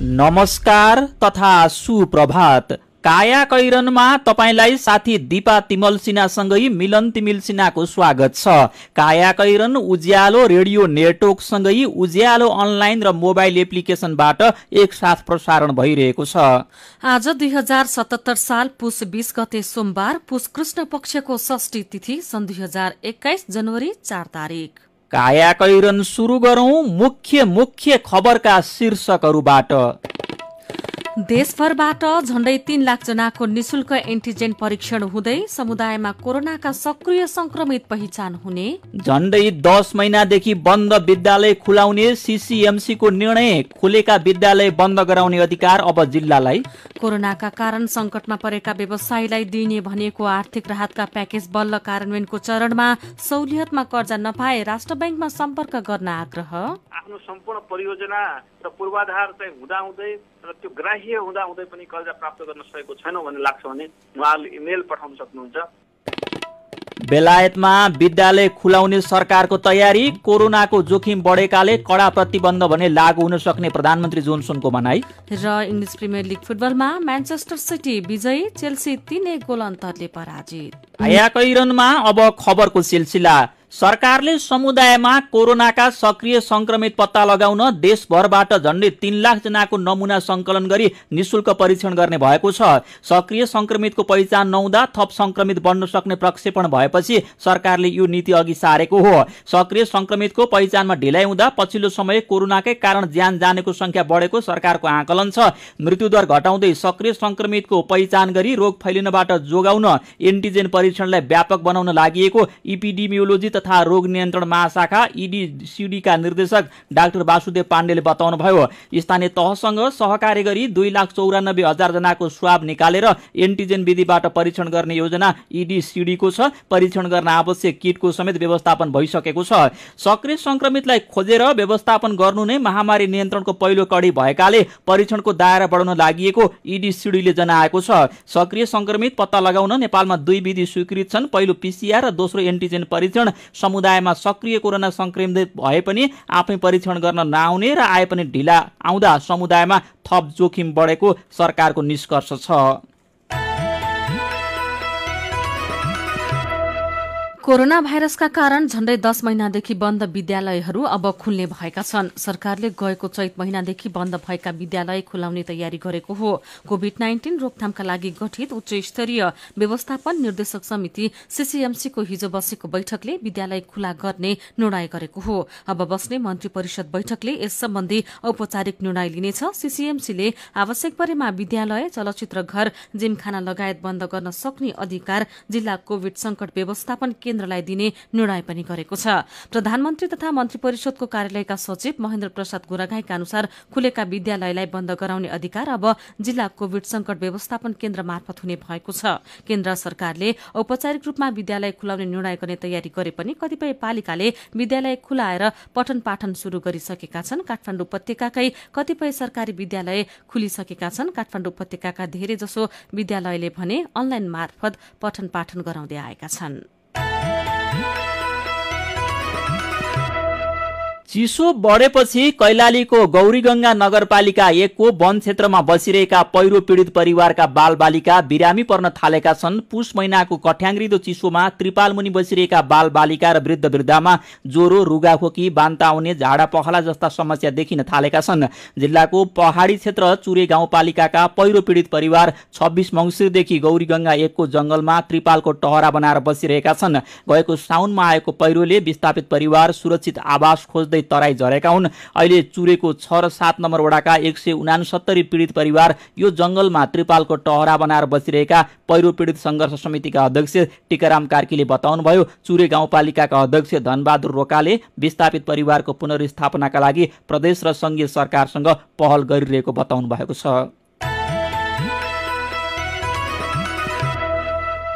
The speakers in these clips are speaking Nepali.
नमस्कार तथा सुप्रभात काया कैरनमा तपाईँलाई साथी दिपा तिमल सिन्हासँगै मिलन तिमिल सिन्हाको स्वागत छ काया कैरन उज्यालो रेडियो नेटवर्कसँगै उज्यालो अनलाइन र मोबाइल एप्लिकेसनबाट एकसाथ प्रसारण भइरहेको छ आज दुई हजार सतहत्तर साल पुष बिस गते सोमबार पुष कृष्ण पक्षको षष्ठी तिथि सन् दुई हजार एक्काइस जनवरी चार तारिक कायाकैरन सुरु गरौं मुख्य मुख्य खबरका शीर्षकहरूबाट देशभरबाट झण्डै तीन लाख जनाको निशुल्क एन्टिजेन परीक्षण हुँदै समुदायमा कोरोनाका सक्रिय संक्रमित पहिचान हुने झण्डै दस महिनादेखि बन्द विद्यालय खुलाउने सिसिएमसी को निर्णय खुलेका विद्यालय बन्द गराउने अधिकार अब जिल्लालाई कोरोनाका कारण संकटमा परेका व्यवसायीलाई दिइने भनेको आर्थिक राहतका प्याकेज बल्ल कार्यान्वयनको चरणमा सहुलियतमा कर्जा नपाए राष्ट्र ब्याङ्कमा सम्पर्क गर्न आग्रह आफ्नो सम्पूर्ण परियोजना र पूर्वाधार चाहिँ हुँदाहुँदै तर त्यो ग्राह्य हुँदै पनि कर्जा प्राप्त गर्न सकेको छैनौँ भन्ने लाग्छ भने उहाँहरूले इमेल पठाउन सक्नुहुन्छ बेलायतमा विद्यालय खुलाउने सरकारको तयारी कोरोनाको जोखिम बढेकाले कडा प्रतिबन्ध भने लागू हुन सक्ने प्रधानमन्त्री जोनसनको भनाई र इङ्ग्लिस प्रिमियर लिग फुटबलमा म्यान्चेस्टर सिटी विजयी चेल्सी तिनै गोल अन्तरले पराजित आयाकै रनमा अब खबरको सिलसिला सरकारले समुदायमा कोरोनाका सक्रिय संक्रमित पत्ता लगाउन देशभरबाट झण्डै तीन लाख जनाको नमूना संकलन गरी निशुल्क परीक्षण गर्ने भएको छ सक्रिय संक्रमितको पहिचान नहुँदा थप संक्रमित बन्न सक्ने प्रक्षेपण भएपछि सरकारले यो नीति अघि सारेको हो सक्रिय संक्रमितको पहिचानमा ढिलाइ हुँदा पछिल्लो समय कोरोनाकै कारण ज्यान जानेको संख्या बढेको सरकारको आकलन छ मृत्युदर घटाउँदै सक्रिय संक्रमितको पहिचान गरी रोग फैलिनबाट जोगाउन एन्टिजेन परीक्षणलाई व्यापक बनाउन लागि इपिडिमियोलोजी तथा रोग नियन्त्रण महाशाखा इडिसिडीका निर्देशक डाक्टर वासुदेव पाण्डेले बताउनुभयो स्थानीय तहसँग सहकार्य गरी दुई लाख चौरानब्बे हजारजनाको स्वाब निकालेर एन्टिजेन विधिबाट परीक्षण गर्ने योजना इडिसिडीको छ परीक्षण गर्न आवश्यक किटको समेत व्यवस्थापन भइसकेको छ सक्रिय संक्रमितलाई खोजेर व्यवस्थापन गर्नु नै महामारी नियन्त्रणको पहिलो कडी भएकाले परीक्षणको दायरा बढाउन लागि इडिसिडीले जनाएको छ सक्रिय संक्रमित पत्ता लगाउन नेपालमा दुई विधि स्वीकृत छन् पहिलो पिसिआर र दोस्रो एन्टिजेन परीक्षण समुदायमा सक्रिय कोरोना सङ्क्रमित भए पनि आफै परीक्षण गर्न नआउने र आए पनि ढिला आउँदा समुदायमा थप जोखिम बढेको सरकारको निष्कर्ष छ कोरोना भाइरसका कारण झण्डै दस महिनादेखि बन्द विद्यालयहरू अब खुल्ने भएका छन् सरकारले गएको चैत महिनादेखि बन्द भएका विद्यालय खुलाउने तयारी गरेको हो कोविड नाइन्टिन रोकथामका लागि गठित उच्च स्तरीय व्यवस्थापन निर्देशक समिति सीसीएमसीको हिजो बसेको बैठकले विद्यालय खुला गर्ने निर्णय गरेको हो अब बस्ने मन्त्री परिषद बैठकले यस सम्बन्धी औपचारिक निर्णय लिनेछ सीसीएमसीले आवश्यक परेमा विद्यालय चलचित्र घर जिमखाना लगायत बन्द गर्न सक्ने अधिकार जिल्ला कोविड संकट व्यवस्थापन केन्द्र केन्द्रलाई दिने निर्णय पनि गरेको छ प्रधानमन्त्री तथा मन्त्री परिषदको कार्यालयका सचिव महेन्द्र प्रसाद गोराघाईका अनुसार खुलेका विद्यालयलाई बन्द गराउने अधिकार अब जिल्ला कोविड संकट व्यवस्थापन केन्द्र मार्फत हुने भएको छ केन्द्र सरकारले औपचारिक रूपमा विद्यालय खुलाउने निर्णय गर्ने तयारी गरे पनि कतिपय पालिकाले विद्यालय खुलाएर पठन पाठन शुरू गरिसकेका छन् काठमाडौँ उपत्यकाकै कतिपय सरकारी विद्यालय खुलिसकेका छन् काठमाडौँ उपत्यकाका जसो विद्यालयले भने अनलाइन मार्फत पठन पाठन गराउँदै आएका छनृ चिसो बढेपछि कैलालीको गौरीगंगा नगरपालिका एकको वन क्षेत्रमा बसिरहेका पहिरो पीडित परिवारका बालबालिका बिरामी पर्न थालेका छन् पुष महिनाको कठ्याङ्ग्रिदो चिसोमा त्रिपालमुनि बसिरहेका बालबालिका र वृद्ध वृद्धामा ज्वरो रुगाखोकी बान्ता आउने झाडा पखला जस्ता समस्या देखिन थालेका छन् जिल्लाको पहाडी क्षेत्र चुरे गाउँपालिकाका पहिरो पीडित परिवार छब्बिस मङ्सिरदेखि गौरीगङ्गा एकको जङ्गलमा त्रिपालको टहरा बनाएर बसिरहेका छन् गएको साउनमा आएको पहिरोले विस्थापित परिवार सुरक्षित आवास खोज्दै तराई झरेका हुन् अहिले चुरेको छ र सात नम्बर वडाका एक सय उनासत्तरी पीडित परिवार यो जङ्गलमा त्रिपालको टहरा बनाएर बसिरहेका पहिरो पीडित सङ्घर्ष समितिका अध्यक्ष टिकाराम कार्कीले बताउनुभयो चुरे गाउँपालिकाका अध्यक्ष धनबहादुर रोकाले विस्थापित परिवारको पुनर्स्थापनाका लागि प्रदेश र सङ्घीय सरकारसँग पहल गरिरहेको बताउनु भएको छ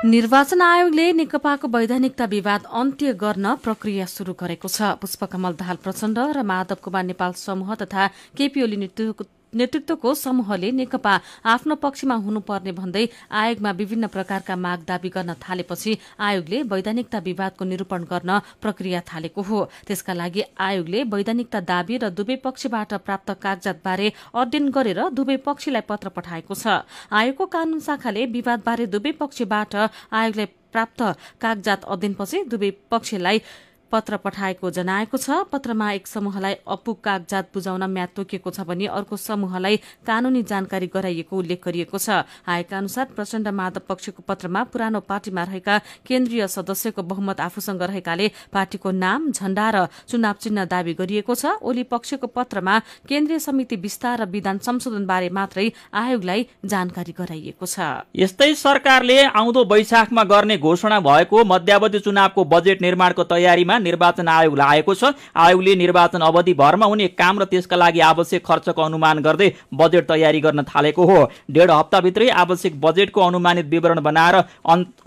निर्वाचन आयोगले नेकपाको वैधानिकता विवाद अन्त्य गर्न प्रक्रिया शुरू गरेको छ पुष्पकमल दाहाल प्रचण्ड र माधव कुमार नेपाल समूह तथा केपी ओली नेतृत्व नेतृत्वको समूहले नेकपा आफ्नो पक्षमा हुनुपर्ने भन्दै आयोगमा विभिन्न प्रकारका माग दावी गर्न थालेपछि आयोगले वैधानिकता विवादको निरूपण गर्न प्रक्रिया थालेको हो त्यसका लागि आयोगले वैधानिकता दावी र दुवै पक्षबाट प्राप्त कागजातबारे अध्ययन गरेर दुवै पक्षलाई पत्र पठाएको छ आयोगको कानून शाखाले विवादबारे दुवै पक्षबाट आयोगलाई प्राप्त कागजात अध्ययनपछि दुवै पक्षलाई पत्र पठाएको जनाएको छ पत्रमा एक समूहलाई अपु कागजात बुझाउन म्याद तोकिएको छ भने अर्को समूहलाई कानूनी जानकारी गराइएको उल्लेख गरिएको छ आएका अनुसार प्रचण्ड माधव पक्षको पत्रमा पुरानो पार्टीमा रहेका केन्द्रीय सदस्यको बहुमत आफूसँग रहेकाले पार्टीको नाम झण्डा र चुनाव चिन्ह दावी गरिएको छ ओली पक्षको पत्रमा केन्द्रीय समिति विस्तार र विधान संशोधन बारे मात्रै आयोगलाई जानकारी गराइएको छ यस्तै सरकारले आउँदो वैशाखमा गर्ने घोषणा भएको मध्यावधि चुनावको बजेट निर्माणको तयारीमा निर्वाचन आयोग लागेको छ आयोगले निर्वाचन अवधिभरमा हुने काम र त्यसका लागि आवश्यक खर्चको अनुमान गर्दै बजेट तयारी गर्न थालेको हो डेढ हप्ताभित्रै आवश्यक बजेटको अनुमानित विवरण बनाएर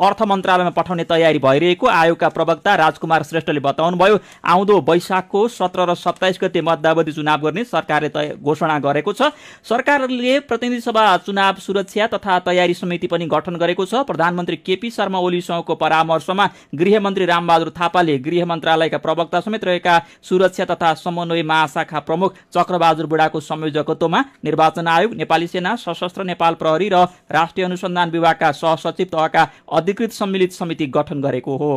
अर्थ मन्त्रालयमा पठाउने तयारी भइरहेको आयोगका प्रवक्ता राजकुमार श्रेष्ठले बताउनुभयो आउँदो वैशाखको सत्र र सत्ताइस गते मध्यावधि चुनाव गर्ने सरकारले घोषणा गरेको छ सरकारले प्रतिनिधि सभा चुनाव सुरक्षा तथा तयारी समिति पनि गठन गरेको छ प्रधानमन्त्री केपी शर्मा ओलीसँगको परामर्शमा गृहमन्त्री रामबहादुर थापाले गृहमन्त्री मन्त्रालयका प्रवक्ता समेत रहेका सुरक्षा तथा समन्वय महाशाखा प्रमुख चक्रबहादुर बुढाको संयोजकत्वमा निर्वाचन आयोग नेपाली सेना सशस्त्र नेपाल प्रहरी र राष्ट्रिय अनुसन्धान विभागका सहसचिव तहका अधिकृत सम्मिलित समिति गठन गरेको हो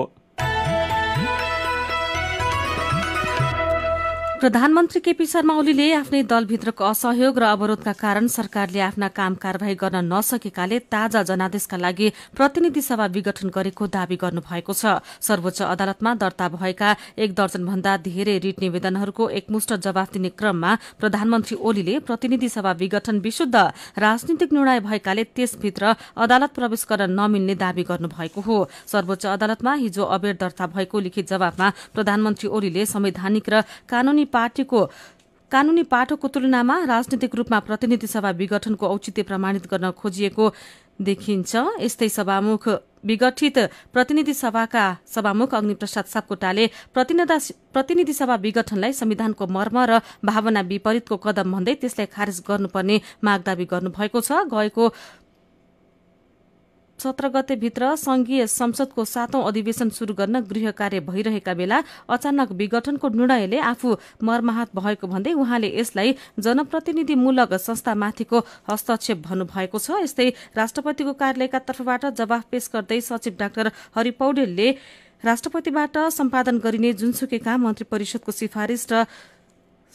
प्रधानमन्त्री केपी शर्मा ओलीले आफ्नै दलभित्रको असहयोग र अवरोधका कारण सरकारले आफ्ना काम कार्यवाही गर्न नसकेकाले ताजा जनादेशका लागि प्रतिनिधि सभा विघटन गरेको दावी गर्नुभएको छ सर्वोच्च अदालतमा दर्ता भएका एक दर्जनभन्दा धेरै रिट निवेदनहरूको एकमुष्ट जवाफ दिने क्रममा प्रधानमन्त्री ओलीले प्रतिनिधि सभा विघटन विशुद्ध राजनीतिक निर्णय भएकाले त्यसभित्र अदालत प्रवेश गर्न नमिल्ने दावी गर्नुभएको हो सर्वोच्च अदालतमा हिजो अबेर दर्ता भएको लिखित जवाफमा प्रधानमन्त्री ओलीले संवैधानिक र कानूनी पार्टीको कानूनी पाठोको तुलनामा राजनीतिक रूपमा प्रतिनिधि सभा विघटनको औचित्य प्रमाणित गर्न खोजिएको देखिन्छ यस्तै सभामुख विघटित प्रतिनिधि सभाका सभामुख अग्निप्रसाद सापकोटाले प्रतिनिधि सभा विघटनलाई संविधानको मर्म र भावना विपरीतको कदम भन्दै त्यसलाई खारेज गर्नुपर्ने माग दावी गर्नुभएको छ गएको सत्र भित्र संघीय संसदको सातौं अधिवेशन शुरू गर्न गृह कार्य भइरहेका बेला अचानक विघटनको निर्णयले आफू मर्माहत भएको भन्दै उहाँले यसलाई जनप्रतिनिधिमूलक संस्थामाथिको हस्तक्षेप भन्नुभएको छ यस्तै राष्ट्रपतिको कार्यालयका तर्फबाट जवाफ पेश गर्दै सचिव डाक्टर हरि पौडेलले राष्ट्रपतिबाट सम्पादन गरिने जुनसुकै काम मन्त्री परिषदको सिफारिश र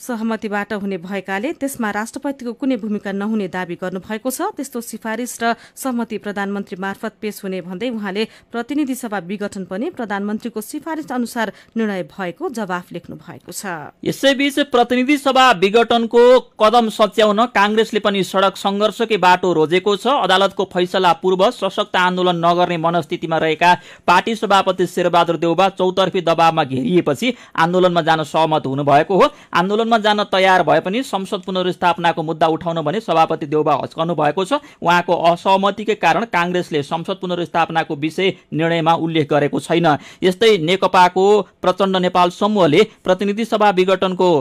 सहमतिबाट हुने भएकाले त्यसमा राष्ट्रपतिको कुनै भूमिका नहुने दावी गर्नुभएको छ त्यस्तो सिफारिस र सहमति प्रधानमन्त्री मार्फत पेश हुने भन्दै उहाँले प्रतिनिधि सभा विघटन पनि प्रधानमन्त्रीको सिफारिस अनुसार निर्णय भएको जवाफ लेख्नु भएको छ यसैबीच प्रतिनिधि सभा विघटनको कदम सच्याउन काङ्ग्रेसले पनि सड़क संघर्षकै बाटो रोजेको छ अदालतको फैसला पूर्व सशक्त आन्दोलन नगर्ने मनस्थितिमा रहेका पार्टी सभापति शेरबहादुर देउबा चौतर्फी दबावमा घेरिएपछि आन्दोलनमा जान सहमत हुनुभएको हो आन्दोलन सदनमा जान तयार भए पनि संसद पुनर्स्थापनाको मुद्दा उठाउन भने सभापति देउबा हस्काउनु भएको छ उहाँको असहमतिकै कारण काङ्ग्रेसले संसद पुनर्स्थापनाको विषय निर्णयमा उल्लेख गरेको छैन यस्तै नेकपाको प्रचण्ड नेपाल समूहले प्रतिनिधि सभा विघटनको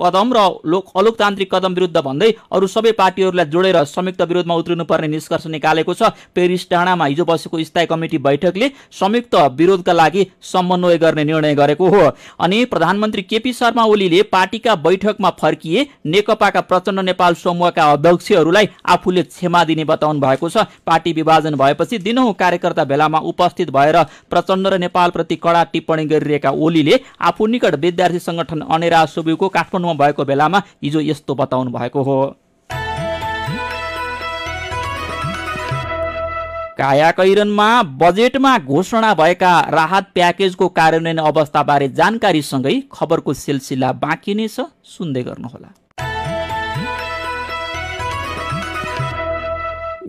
कदम र लोक अलोकतान्त्रिक कदम विरुद्ध भन्दै अरू सबै पार्टीहरूलाई जोडेर संयुक्त विरोधमा उत्रिनुपर्ने निष्कर्ष निकालेको छ पेरिस डाँडामा हिजो बसेको स्थायी कमिटी बैठकले संयुक्त विरोधका लागि समन्वय गर्ने निर्णय गरेको हो अनि प्रधानमन्त्री केपी शर्मा ओलीले पार्टीका बैठकमा फर्किए नेकपाका प्रचण्ड नेपाल समूहका अध्यक्षहरूलाई आफूले क्षमा दिने बताउनु भएको छ पार्टी विभाजन भएपछि दिनहुँ कार्यकर्ता भेलामा उपस्थित भएर प्रचण्ड र नेपालप्रति कडा टिप्पणी गरिरहेका ओलीले आफू निकट विद्यार्थी संगठन अनेरा सुबुको काठमाडौँ जन्म भएको बेलामा हिजो यस्तो बताउनु भएको हो कायाकैरनमा बजेटमा घोषणा भएका राहत प्याकेजको कार्यान्वयन अवस्थाबारे जानकारीसँगै खबरको सिलसिला बाँकी नै छ सुन्दै गर्नुहोला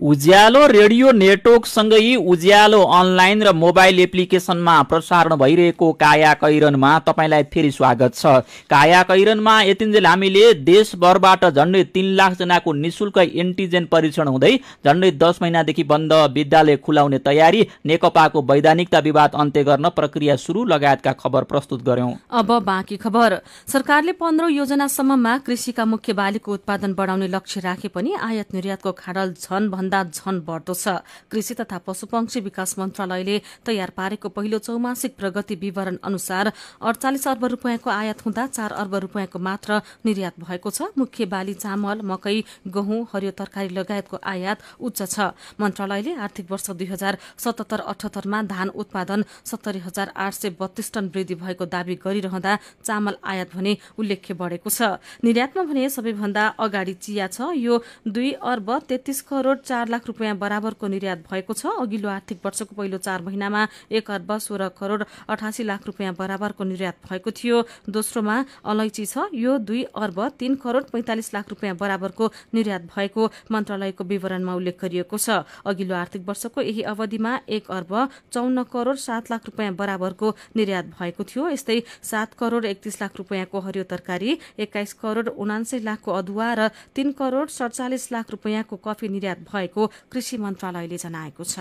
उज्यालो रेडियो नेटवर्क सँगै उज्यालो अनलाइन र मोबाइल एप्लिकेसनमा प्रसारण भइरहेको काया कैरनमा तपाईँलाई फेरि स्वागत छ काया कैरनमा यतिन्जेल हामीले देशभरबाट झन्डै तिन लाखजनाको निशुल्क एन्टिजेन परीक्षण हुँदै झन्डै दस महिनादेखि बन्द विद्यालय खुलाउने तयारी नेकपाको वैधानिकता विवाद अन्त्य गर्न प्रक्रिया सुरु लगायतका खबर प्रस्तुत गर्यौं अब बाँकी खबर सरकारले पन्ध्रौं योजनासम्ममा कृषिका मुख्य बालीको उत्पादन बढाउने लक्ष्य राखे पनि आयात निर्यातको खाडल छन् भन्दा झन बढ्दो छ कृषि तथा पशुपक्षी विकास मन्त्रालयले तयार पारेको पहिलो चौमासिक प्रगति विवरण अनुसार अडचालिस अर्ब रूपियाँको आयात हुँदा चार अर्ब रूपियाँको मात्र निर्यात भएको छ मुख्य बाली चामल मकै गहुँ हरियो तरकारी लगायतको आयात उच्च छ मन्त्रालयले आर्थिक वर्ष दुई हजार सतहत्तर अठहत्तरमा धान उत्पादन सत्तरी हजार आठ सय बत्तीस टन वृद्धि भएको दावी गरिरहँदा चामल आयात भने उल्लेख्य बढ़ेको छ निर्यातमा भने सबैभन्दा अगाडि चिया छ यो दुई अर्ब तेत्तीस करोड़ चार चार लाख रुपियाँ बराबरको निर्यात भएको छ अघिल्लो आर्थिक वर्षको पहिलो चार महिनामा एक अर्ब सोह्र करोड अठासी लाख रुपियाँ बराबरको निर्यात भएको थियो दोस्रोमा अलैँची छ यो दुई अर्ब तीन करोड पैंतालिस लाख रुपियाँ बराबरको निर्यात भएको मन्त्रालयको विवरणमा उल्लेख गरिएको छ अघिल्लो आर्थिक वर्षको यही अवधिमा एक अर्ब चौन्न करोड सात लाख रुपियाँ बराबरको निर्यात भएको थियो यस्तै सात करोड एकतिस लाख रुपियाँको हरियो तरकारी एक्काइस करोड उनान्सय लाखको अदुवा र तीन करोड सडचालिस लाख रुपियाँको कफी निर्यात भएको भएको कृषि मन्त्रालयले जनाएको छ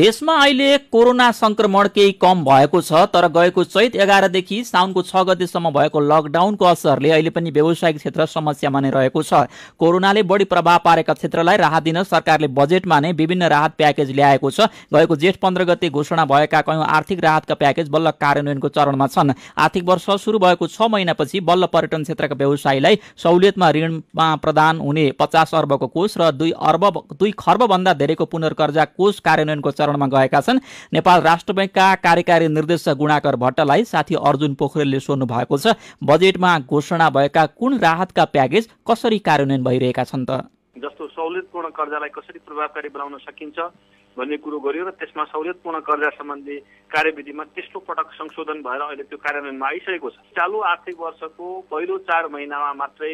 देशमा अहिले कोरोना संक्रमण केही कम भएको छ तर गएको चैत एघारदेखि साउनको छ गतेसम्म भएको लकडाउनको असरले अहिले पनि व्यावसायिक क्षेत्र समस्या नै रहेको छ कोरोनाले बढी प्रभाव पारेका क्षेत्रलाई राहत दिन सरकारले बजेटमा नै विभिन्न राहत प्याकेज ल्याएको छ गएको जेठ पन्ध्र गते घोषणा भएका कयौं आर्थिक राहतका प्याकेज बल्ल कार्यान्वयनको चरणमा छन् आर्थिक वर्ष सुरु भएको छ महिनापछि बल्ल पर्यटन क्षेत्रका व्यवसायीलाई सहुलियतमा ऋणमा प्रदान हुने पचास अर्बको कोष र दुई अर्ब दुई खर्बभन्दा धेरैको पुनर्कर्जा कोष कार्यान्वयनको चरणमा गएका छन् नेपाल राष्ट्र ब्याङ्कका कार्यकारी निर्देशक गुणाकर भट्टलाई साथी अर्जुन पोखरेलले सोध्नु भएको छ बजेटमा घोषणा भएका कुन राहतका प्याकेज कसरी कार्यान्वयन भइरहेका छन् त जस्तो सहुलियतपूर्ण कर्जालाई कसरी प्रभावकारी बनाउन सकिन्छ भन्ने कुरो गरियो र त्यसमा सहुलियतपूर्ण कर्जा सम्बन्धी कार्यविधिमा तेस्रो पटक संशोधन भएर अहिले त्यो कार्यान्वयनमा आइसकेको छ चालु आर्थिक वर्षको पहिलो चार महिनामा मात्रै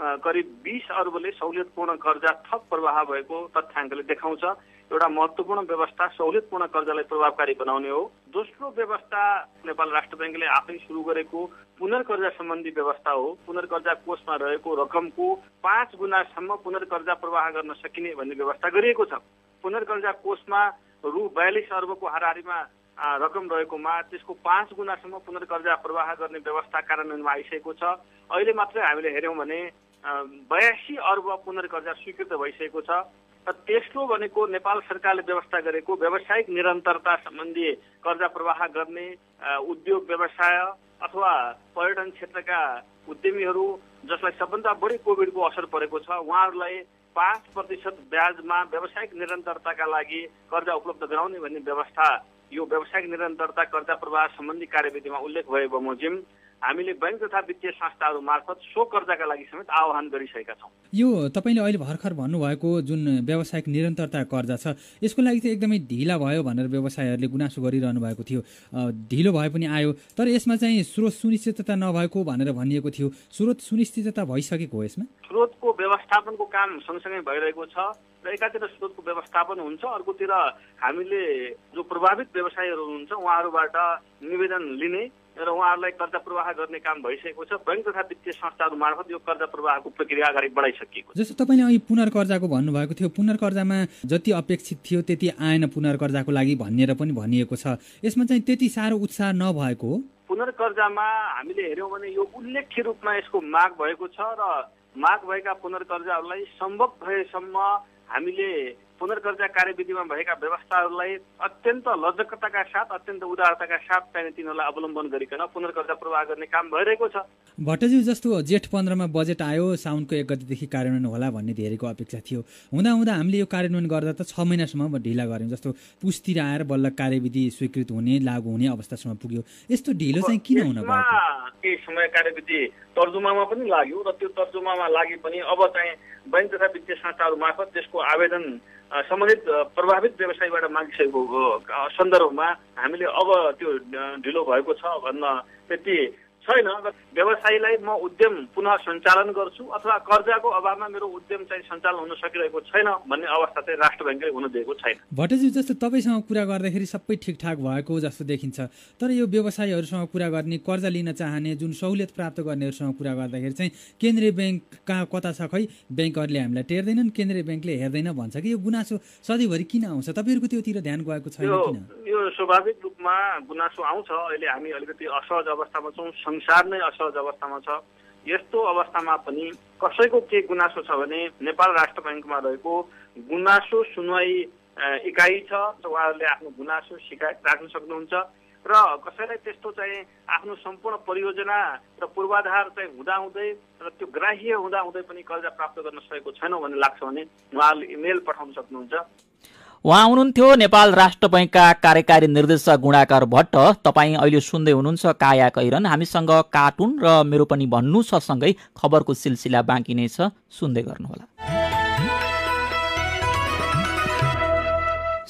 करिब बिस अर्बले सहुलियतपूर्ण कर्जा थप प्रवाह भएको तथ्याङ्कले देखाउँछ एउटा महत्त्वपूर्ण व्यवस्था सहुलियतपूर्ण कर्जालाई प्रभावकारी बनाउने हो दोस्रो व्यवस्था नेपाल राष्ट्र ब्याङ्कले आफै सुरु गरेको पुनर्कर्जा सम्बन्धी व्यवस्था हो पुनर्कर्जा कोषमा रहेको रकमको पाँच गुणासम्म पुनर्कर्जा प्रवाह गर्न सकिने भन्ने व्यवस्था गरिएको छ पुनर्कर्जा कोषमा रु बयालिस अर्बको हारिमा रकम रहेकोमा त्यसको पाँच गुणासम्म पुनर्कर्जा प्रवाह गर्ने व्यवस्था कार्यान्वयनमा आइसकेको छ अहिले मात्रै हामीले हेऱ्यौँ भने बयासी अर्ब पुनर्कर्जा स्वीकृत भइसकेको छ र तेस्रो भनेको नेपाल सरकारले व्यवस्था गरेको व्यावसायिक निरन्तरता सम्बन्धी कर्जा प्रवाह गर्ने उद्योग व्यवसाय अथवा पर्यटन क्षेत्रका उद्यमीहरू जसलाई सबभन्दा बढी कोभिडको असर परेको छ उहाँहरूलाई पाँच प्रतिशत ब्याजमा व्यावसायिक निरन्तरताका लागि कर्जा उपलब्ध गराउने भन्ने व्यवस्था यो व्यावसायिक निरन्तरता कर्जा प्रवाह सम्बन्धी कार्यविधिमा उल्लेख भए बमोजिम हामीले बैङ्क तथा वित्तीय संस्थाहरू मार्फत सो कर्जाका लागि समेत आह्वान गरिसकेका छौँ यो तपाईँले अहिले भर्खर भन्नुभएको जुन व्यवसायिक निरन्तरता कर्जा छ यसको लागि चाहिँ एकदमै ढिला भयो भनेर व्यवसायहरूले गुनासो गरिरहनु भएको थियो ढिलो भए पनि आयो तर यसमा चाहिँ स्रोत सुनिश्चितता नभएको भनेर भनिएको थियो स्रोत सुनिश्चितता भइसकेको हो यसमा स्रोतको व्यवस्थापनको काम सँगसँगै भइरहेको छ र एकातिर स्रोतको व्यवस्थापन हुन्छ अर्कोतिर हामीले जो प्रभावित व्यवसायीहरू हुनुहुन्छ उहाँहरूबाट निवेदन लिने र उहाँहरूलाई कर्जा प्रवाह गर्ने काम भइसकेको छ बैङ्क तथा वित्तीय संस्थाहरू मार्फत यो कर्जा प्रवाहको प्रक्रिया अगाडि बढाइसकिएको जस्तो तपाईँले अघि पुनर्कर्जाको भन्नुभएको थियो पुनर्कर्जामा जति अपेक्षित थियो त्यति आएन पुनर्कर्जाको लागि भनेर पनि भनिएको छ यसमा चाहिँ त्यति साह्रो उत्साह नभएको हो पुनर्कर्जामा हामीले हेऱ्यौँ भने यो उल्लेख्य रूपमा यसको माग भएको छ र माग भएका पुनर्कर्जाहरूलाई सम्भव भएसम्म हामीले पुनर्कर्जा कार्यविधिमा भएका व्यवस्थाहरूलाई अत्यन्त लचकताका साथ अत्यन्त उदारताका साथ चाहिँ तिनीहरूलाई अवलम्बन गरिकन पुनर्कर्जा प्रवाह गर्ने काम भइरहेको छ भट्टज्यू जस्तो जेठ पन्ध्रमा बजेट आयो साउनको एक गतिदेखि कार्यान्वयन होला भन्ने धेरैको अपेक्षा थियो हुँदा हुँदा हामीले यो कार्यान्वयन गर्दा त छ महिनासम्म ढिला गऱ्यौँ जस्तो पुस्तिर आएर बल्ल कार्यविधि स्वीकृत हुने लागू हुने अवस्थासम्म पुग्यो यस्तो ढिलो चाहिँ किन हुन केही समय कार्यविधि तर्जुमामा पनि लाग्यो र त्यो तर्जुमामा लागे पनि अब चाहिँ बैङ्क तथा वित्तीय संस्थाहरू मार्फत त्यसको आवेदन सम्बन्धित प्रभावित व्यवसायबाट मागिसकेको सन्दर्भमा हामीले अब त्यो ढिलो भएको छ भन्न त्यति छैन व्यवसायीलाई म उद्यम पुनः सञ्चालन गर्छु अथवा कर्जाको अभावमा मेरो उद्यम चाहिँ सञ्चालन हुन सकिरहेको छैन भन्ने अवस्था चाहिँ राष्ट्र ब्याङ्कले हुन दिएको छैन भट्टजी जस्तो तपाईँसँग कुरा गर्दाखेरि सबै ठिकठाक भएको जस्तो देखिन्छ तर यो व्यवसायीहरूसँग कुरा गर्ने कर्जा लिन चाहने जुन सहुलियत प्राप्त गर्नेहरूसँग कुरा गर्दाखेरि चाहिँ केन्द्रीय ब्याङ्क कहाँ कता छ खै ब्याङ्कहरूले हामीलाई टेर्दैनन् केन्द्रीय ब्याङ्कले हेर्दैन भन्छ कि यो गुनासो सधैँभरि किन आउँछ तपाईँहरूको त्योतिर ध्यान गएको छैन किन यो स्वाभाविक रूपमा गुनासो आउँछ अहिले हामी अलिकति असहज अवस्थामा छौँ संसार नै असहज अवस्थामा छ यस्तो अवस्थामा पनि कसैको के गुनासो छ भने नेपाल राष्ट्र ब्याङ्कमा रहेको गुनासो सुनवाई इकाइ छ उहाँहरूले आफ्नो गुनासो सिकाइ राख्न सक्नुहुन्छ र कसैलाई त्यस्तो चाहिँ आफ्नो सम्पूर्ण परियोजना र पूर्वाधार चाहिँ हुँदाहुँदै र त्यो ग्राह्य हुँदाहुँदै पनि कर्जा प्राप्त गर्न सकेको छैनौँ भन्ने लाग्छ भने उहाँहरूले इमेल पठाउन सक्नुहुन्छ उहाँ हुनुहुन्थ्यो नेपाल राष्ट्र बैङ्कका कार्यकारी निर्देशक गुणाकार भट्ट तपाईँ अहिले सुन्दै हुनुहुन्छ काया कैरन हामीसँग कार्टुन र मेरो पनि भन्नु छ सँगै खबरको सिलसिला बाँकी नै छ सुन्दै गर्नुहोला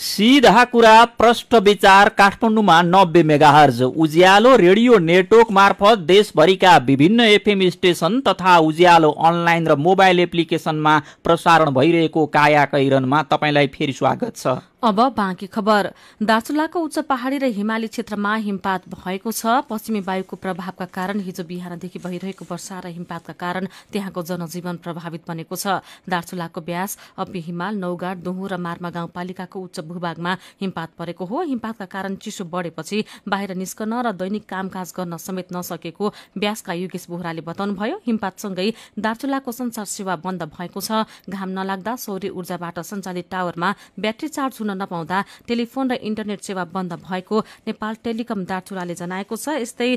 सिधा कुरा प्रष्ट विचार काठमाडौँमा नब्बे मेगाहर्ज उज्यालो रेडियो नेटवर्क मार्फत देशभरिका विभिन्न एफएम स्टेशन तथा उज्यालो अनलाइन र मोबाइल एप्लिकेसनमा प्रसारण भइरहेको काया कैरनमा तपाईँलाई फेरि स्वागत छ अब बाँकी खबर दार्चुलाको उच्च पहाड़ी र हिमाली क्षेत्रमा हिमपात भएको छ पश्चिमी वायुको प्रभावका कारण हिजो बिहानदेखि भइरहेको वर्षा र हिमपातका कारण त्यहाँको जनजीवन प्रभावित बनेको छ दार्चुलाको ब्यास अपी हिमाल नौगाड दोहो र मार्मा गाउँपालिकाको उच्च भूभागमा हिमपात परेको हो हिमपातका कारण चिसो बढेपछि बाहिर निस्कन र दैनिक कामकाज गर्न समेत नसकेको ब्यासका योगेश बोहराले बताउनुभयो हिमपातसँगै दार्चुलाको संचार सेवा बन्द भएको छ घाम नलाग्दा सौर्य ऊर्जाबाट सञ्चालित टावरमा ब्याट्री चार्ज हुन पुग्न नपाउँदा टेलिफोन र इन्टरनेट सेवा बन्द भएको नेपाल टेलिकम दार्चुलाले जनाएको छ यस्तै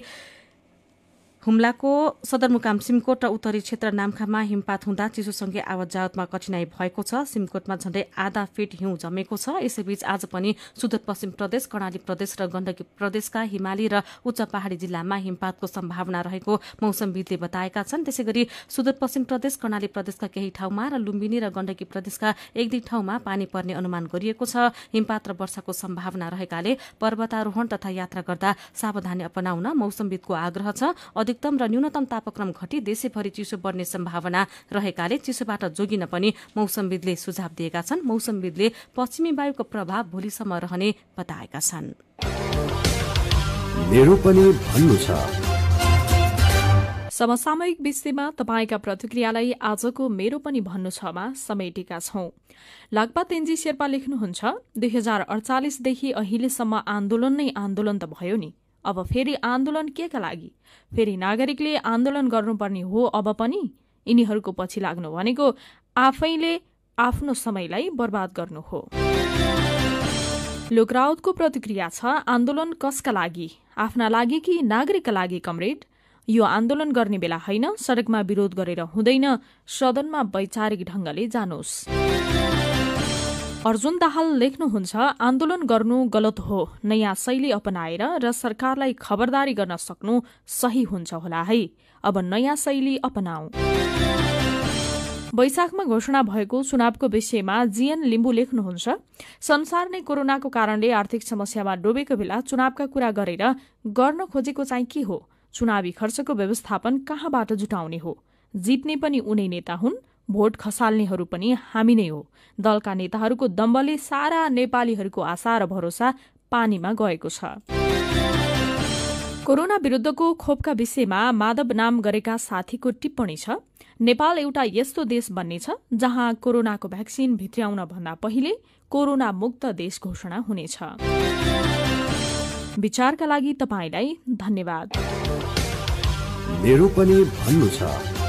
हुम्लाको सदरमुकाम सिमकोट र उत्तरी क्षेत्र नामखामा हिमपात हुँदा चिसोसँगै आवत जावतमा कठिनाई भएको छ सिमकोटमा झण्डै आधा फिट हिउँ जमेको छ यसैबीच आज पनि सुदूरपश्चिम प्रदेश कर्णाली प्रदेश र गण्डकी प्रदेशका हिमाली र उच्च पहाड़ी जिल्लामा हिमपातको सम्भावना रहेको मौसमविदले बताएका छन् त्यसै गरी सुदूरपश्चिम प्रदेश कर्णाली प्रदेशका केही ठाउँमा र लुम्बिनी र गण्डकी प्रदेशका एक दुई ठाउँमा पानी पर्ने अनुमान गरिएको छ हिमपात र वर्षाको सम्भावना रहेकाले पर्वतारोहण तथा यात्रा गर्दा सावधानी अपनाउन मौसमविदको आग्रह छ अधिकतम र न्यूनतम तापक्रम घटी देशैभरि चिसो बढ्ने सम्भावना रहेकाले चिसोबाट जोगिन पनि मौसमविदले सुझाव दिएका छन् मौसमविदले पश्चिमी वायुको प्रभाव भोलिसम्म रहने बताएका छन् समसामयिक विषयमा तपाईँका प्रतिक्रियालाई आजको मेरो पनि भन्नु छमा समेटेका छौं लाग्पा तेन्जी शेर्पा लेख्नुहुन्छ दुई हजार अडचालिसदेखि अहिलेसम्म आन्दोलन नै आन्दोलन त भयो नि अब फेरि आन्दोलन के का लागि फेरि नागरिकले आन्दोलन गर्नुपर्ने हो अब पनि यिनीहरूको पछि लाग्नु भनेको आफैले आफ्नो समयलाई बर्बाद गर्नु हो लोक राउतको प्रतिक्रिया छ आन्दोलन कसका लागि आफ्ना लागि कि नागरिकका लागि कमरेड यो आन्दोलन गर्ने बेला होइन सडकमा विरोध गरेर हुँदैन सदनमा वैचारिक ढंगले जानुहोस् अर्जुन दाहाल लेख्नुहुन्छ आन्दोलन गर्नु गलत हो नयाँ शैली अपनाएर र सरकारलाई खबरदारी गर्न सक्नु सही हुन्छ होला है अब नयाँ शैली अपनाऊ वैशाखमा घोषणा भएको चुनावको विषयमा जीएन लिम्बु लेख्नुहुन्छ संसार नै कोरोनाको कारणले आर्थिक समस्यामा डुबेको बेला चुनावका कुरा गरेर गर्न खोजेको चाहिँ के हो चुनावी खर्चको व्यवस्थापन कहाँबाट जुटाउने हो जित्ने पनि उनै नेता हुन् भोट खसाल्नेहरू पनि हामी नै हो दलका नेताहरूको दम्बले सारा नेपालीहरूको आशा र भरोसा पानीमा गएको छ कोरोना विरूद्धको खोपका विषयमा माधव नाम गरेका साथीको टिप्पणी छ नेपाल एउटा यस्तो देश बन्नेछ जहाँ कोरोनाको भ्याक्सिन भित्र्याउन भन्दा पहिले कोरोना मुक्त देश घोषणा हुनेछ विचारका लागि धन्यवाद मेरो पनि भन्नु छ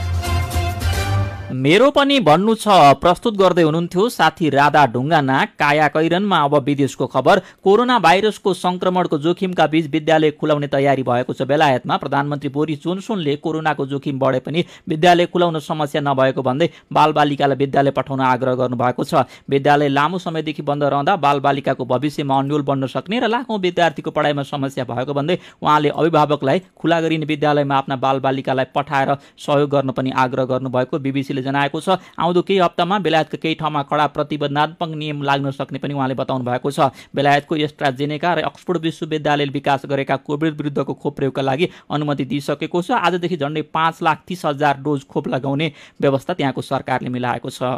मेरो पनि भन्नु छ प्रस्तुत गर्दै हुनुहुन्थ्यो साथी राधा ढुङ्गाना काया कैरनमा अब विदेशको खबर कोरोना भाइरसको संक्रमणको जोखिमका बीच विद्यालय खुलाउने तयारी भएको छ बेलायतमा प्रधानमन्त्री बोरिस जोनसोनले कोरोनाको जोखिम बढे पनि विद्यालय खुलाउन समस्या नभएको भन्दै बालबालिकालाई विद्यालय पठाउन आग्रह गर्नुभएको छ विद्यालय लामो समयदेखि बन्द रहँदा बालबालिकाको भविष्यमा अन्यल बन्न सक्ने र लाखौँ विद्यार्थीको पढाइमा समस्या भएको भन्दै उहाँले अभिभावकलाई खुला गरिने विद्यालयमा आफ्ना बालबालिकालाई पठाएर सहयोग गर्न पनि आग्रह गर्नुभएको बिबिसीले जनाएको छ आउँदो केही हप्तामा बेलायतको केही ठाउँमा कडा प्रतिबन्धात्मक नियम लाग्न सक्ने पनि उहाँले बताउनु भएको छ बेलायतको जेनेका र अक्सफोर्ड विश्वविद्यालयले विकास गरेका कोभिड विरुद्धको खोप प्रयोगका लागि अनुमति दिइसकेको छ आजदेखि झन्डै पाँच लाख तिस हजार डोज खोप लगाउने व्यवस्था त्यहाँको सरकारले मिलाएको छ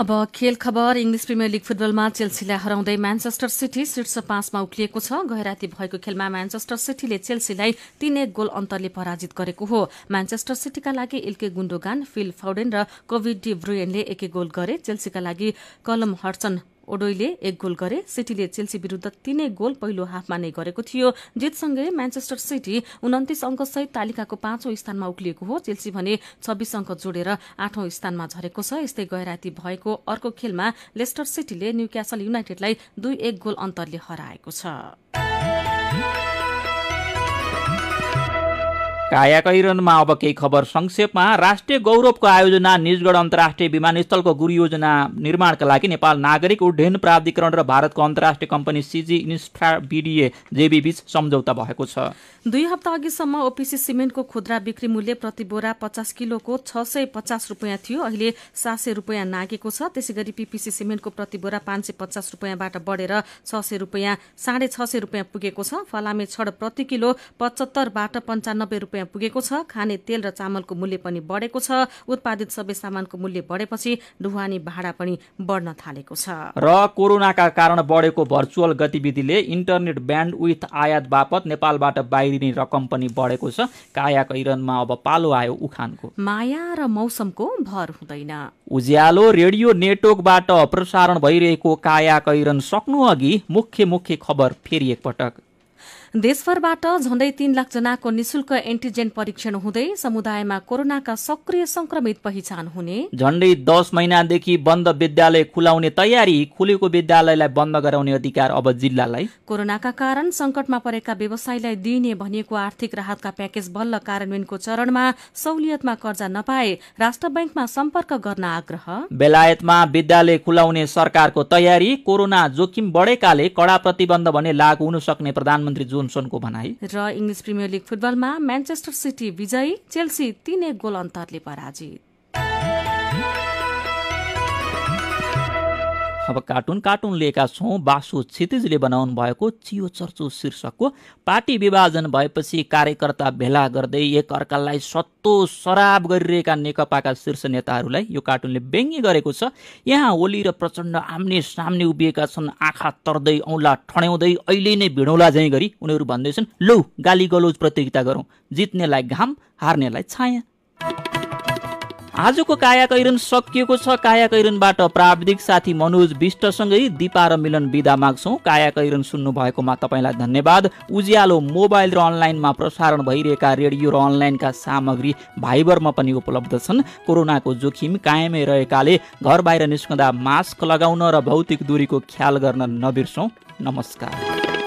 अब खेल खबर इङ्ग्लिस प्रिमियर लिग फुटबलमा चेल्सीलाई हराउँदै म्यान्चेस्टर सिटी शीर्ष पाँचमा उक्लिएको छ गैराती भएको खेलमा म्यान्चेस्टर सिटीले चेल्सीलाई तीन एक गोल अन्तरले पराजित गरेको हो म्यान्चेस्टर सिटीका लागि एलके गुण्डोगान फिल फाउडेन र कोभिड डी ब्रुएनले एक एक गोल गरे चेल्सीका लागि कलम हर्सन ओडोईले एक गोल गरे सिटीले चेल्सी विरूद्ध तीनै गोल पहिलो हाफमा नै गरेको थियो जितसँगै म्यान्चेस्टर सिटी उन्तिस अङ्कसहित तालिकाको पाँचौं स्थानमा उक्लिएको हो चेल्सी भने छब्बीस अङ्क जोडेर आठौं स्थानमा झरेको छ यस्तै गैराती भएको अर्को खेलमा लेस्टर सिटीले न्यू क्यासल युनाइटेडलाई दुई एक गोल अन्तरले हराएको छ काया अब केही खबर संक्षेपमा राष्ट्रिय गौरवको आयोजना निजगढ अन्तर्राष्ट्रिय विमानस्थलको गुरु योजना निर्माणका लागि नेपाल नागरिक उड्डयन प्राधिकरण र भारतको अन्तर्राष्ट्रिय कम्पनी सिजी इन्स्ट्रा बिडिए जेबी बीच सम्झौता भएको छ दुई हप्ता अघिसम्म ओपिसी सिमेन्टको खुद्रा बिक्री मूल्य प्रति बोरा पचास किलोको छ सय पचास रुपियाँ थियो अहिले सात सय रुपियाँ नागेको छ त्यसै गरी पिपिसी सिमेन्टको प्रति बोरा पाँच सय पचास रुपियाँबाट बढेर छ सय रुपियाँ साढे छ सय रुपियाँ पुगेको छ फलामे छड प्रति किलो पचहत्तरबाट पन्चानब्बे रुपियाँ रुपियाँ पुगेको छ खाने तेल र चामलको मूल्य पनि बढेको छ उत्पादित सबै सामानको मूल्य बढेपछि ढुवानी भाडा पनि बढ्न थालेको छ र कोरोनाका कारण बढेको भर्चुअल गतिविधिले इन्टरनेट ब्यान्ड विथ आयात बापत नेपालबाट बाहिरिने रकम पनि बढेको छ काया कैरनमा अब पालो आयो उखानको माया र मौसमको भर हुँदैन उज्यालो रेडियो नेटवर्कबाट प्रसारण भइरहेको काया कैरन सक्नु अघि मुख्य मुख्य खबर फेरि एकपटक देशभरबाट झण्डै तीन लाख जनाको निशुल्क एन्टिजेन परीक्षण हुँदै समुदायमा कोरोनाका सक्रिय संक्रमित पहिचान हुने झण्डै दस महिनादेखि बन्द विद्यालय खुलाउने तयारी खुलेको विद्यालयलाई बन्द गराउने अधिकार अब जिल्लालाई कोरोनाका कारण संकटमा परेका व्यवसायलाई दिइने भनिएको आर्थिक राहतका प्याकेज बल्ल कार्यान्वयनको चरणमा सहुलियतमा कर्जा नपाए राष्ट्र बैंकमा सम्पर्क गर्न आग्रह बेलायतमा विद्यालय खुलाउने सरकारको तयारी कोरोना जोखिम बढेकाले कड़ा प्रतिबन्ध भने लागू हुन सक्ने प्रधानमन्त्री जुन जोनसनको भनाई र इङ्ग्लिस प्रिमियर लिग फुटबलमा म्यान्चेस्टर सिटी विजयी चेल्सी तिनै एक गोल अन्तरले पराजित अब कार्टुन कार्टुन लिएका छौँ बासु क्षितिजले बनाउनु भएको चियो चर्चो शीर्षकको पार्टी विभाजन भएपछि कार्यकर्ता भेला गर्दै एकअर्कालाई सत्तो सराब गरिरहेका नेकपाका शीर्ष नेताहरूलाई यो कार्टुनले व्यङ्ग्य गरेको छ यहाँ ओली र प्रचण्ड आम्ने सामने उभिएका छन् आँखा तर्दै औँला ठड्याउँदै अहिले नै भिडौँला झैँ गरी उनीहरू भन्दैछन् लौ गाली गलोज प्रतियोगिता गरौँ जित्नेलाई घाम हार्नेलाई छाया आजको काया कैरन सकिएको छ काया कैरनबाट प्राविधिक साथी मनोज विष्टसँगै दिपा र मिलन विदा माग्छौँ काया कैरन सुन्नु भएकोमा तपाईँलाई धन्यवाद उज्यालो मोबाइल र अनलाइनमा प्रसारण भइरहेका रेडियो र अनलाइनका सामग्री भाइबरमा पनि उपलब्ध छन् कोरोनाको जोखिम कायमै रहेकाले घर बाहिर निस्कँदा मास्क लगाउन र भौतिक दूरीको ख्याल गर्न नबिर्सौँ नमस्कार